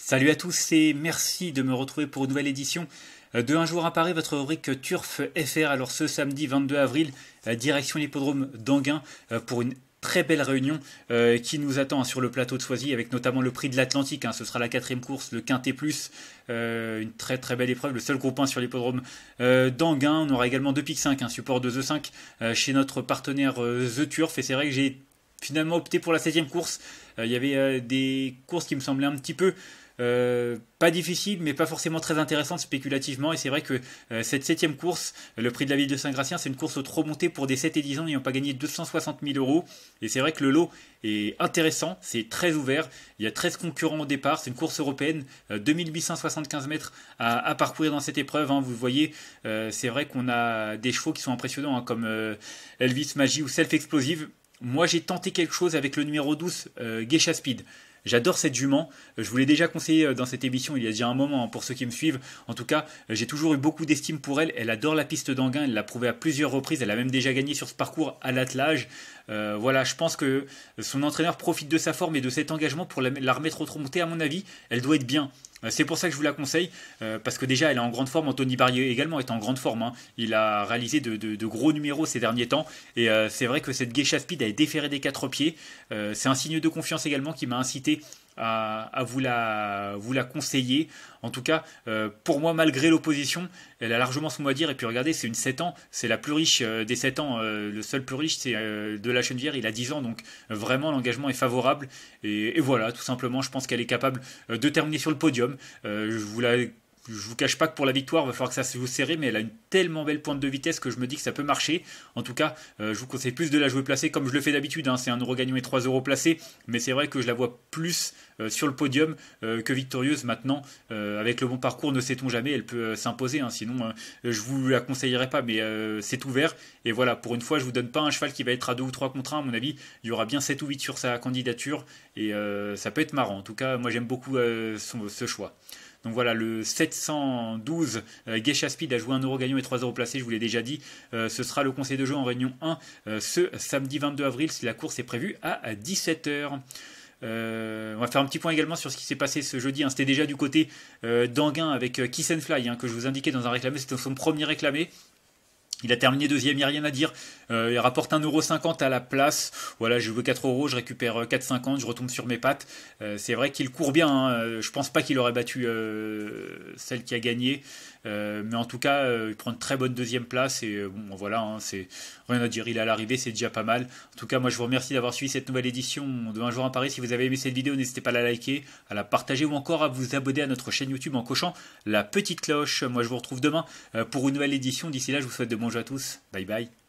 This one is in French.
Salut à tous et merci de me retrouver pour une nouvelle édition euh, de Un jour à Paris, votre rubrique Turf FR. Alors ce samedi 22 avril, euh, direction l'hippodrome d'Anguin euh, pour une très belle réunion qui nous attend hein, sur le plateau de Soisy avec notamment le prix de l'Atlantique. Hein. ce sera la quatrième course, le Quintet Plus. une très très belle épreuve, le seul groupe 1 sur l'hippodrome d'Anguin. On aura également deux pics 5, un hein, support de The 5 chez notre partenaire The Turf. Et c'est vrai que j'ai finalement opté pour la 16 course. Il y avait des courses qui me semblaient un petit peu euh, pas difficile, mais pas forcément très intéressante spéculativement. Et c'est vrai que cette euh, cette septième course, le prix de la ville de Saint-Gratien, c'est une course trop montée pour des 7 et 10 ans n'ayant pas gagné 260 000 euros. Et c'est vrai que le lot est intéressant, c'est très ouvert. Il y a 13 concurrents au départ, c'est une course européenne, 2875 euh, mètres à, parcourir dans cette épreuve. Hein. Vous voyez, c'est vrai qu'on a des chevaux qui sont impressionnants, hein, comme Elvis Magie ou Self Explosive. Moi, j'ai tenté quelque chose avec le numéro 12, Geisha Speed. J'adore cette jument. Euh, je vous l'ai déjà conseillé euh, dans cette émission il y a déjà un moment hein, pour ceux qui me suivent. En tout cas, euh, j'ai toujours eu beaucoup d'estime pour elle. Elle adore la piste d'Anguin. Elle l'a prouvé à plusieurs reprises. Elle a même déjà gagné sur ce parcours à l'attelage. Euh, voilà, je pense que son entraîneur profite de sa forme et de cet engagement pour la, remettre au montée À mon avis, elle doit être bien. Euh, c'est pour ça que je vous la conseille, euh, parce que déjà elle est en grande forme, Anthony Barrier également est en grande forme, hein. il a réalisé de, gros numéros ces derniers temps, et c'est vrai que cette Geisha Speed a déféré des quatre pieds, c'est un signe de confiance également qui m'a incité à, vous, la, vous la conseiller. En tout cas, euh, pour moi, malgré l'opposition, elle a largement son mot à dire. Et puis regardez, c'est une 7 ans, c'est la plus riche euh, des 7 ans. Euh, le seul plus riche, c'est de la Chenevière, il a 10 ans. Donc vraiment, l'engagement est favorable. Et, et, voilà, tout simplement, je pense qu'elle est capable de terminer sur le podium. je vous la je vous cache pas que pour la victoire, il va falloir que ça se vous mais elle a une tellement belle pointe de vitesse que je me dis que ça peut marcher. En tout cas, euh, je vous conseille plus de la jouer placée comme je le fais d'habitude. Hein. c'est un euro gagnant et 3 euros placés, mais c'est vrai que je la vois plus euh, sur le podium euh, que victorieuse maintenant. avec le bon parcours, ne sait-on jamais, elle peut s'imposer. Hein. sinon, je vous la conseillerais pas, mais c'est ouvert. Et voilà, pour une fois, je vous donne pas un cheval qui va être à 2 ou 3 contre 1. À mon avis, il y aura bien 7 ou 8 sur sa candidature et ça peut être marrant. En tout cas, moi j'aime beaucoup ce choix. Donc voilà, le 712, euh, Geisha Speed a joué 1 euro gagnant et 3 euros placés, je vous l'ai déjà dit. Euh, ce sera le conseil de jeu en réunion 1 euh, ce samedi 22 avril, si la course est prévue à 17h. on va faire un petit point également sur ce qui s'est passé ce jeudi. Hein. C'était déjà du côté d'Anguin avec Kissenfly Kiss Fly, hein, que je vous indiquais dans un réclamé. C'était son premier réclamé. Il a terminé deuxième, il n'y a rien à dire. Euh, il rapporte 1,50€ à la place. Voilà, je veux 4€, je récupère 4,50€, euh, je retombe sur mes pattes. Euh, c'est vrai qu'il court bien. je hein. Je pense pas qu'il aurait battu celle qui a gagné. mais en tout cas, il prend une très bonne deuxième place. Et bon, voilà, hein, c'est rien à dire. Il est à l'arrivée, c'est déjà pas mal. En tout cas, moi, je vous remercie d'avoir suivi cette nouvelle édition de Un jour en Paris. Si vous avez aimé cette vidéo, n'hésitez pas à la liker, à la partager ou encore à vous abonner à notre chaîne YouTube en cochant la petite cloche. Moi, je vous retrouve demain pour une nouvelle édition. D'ici là, je vous souhaite de bonjour à tous. Bye bye.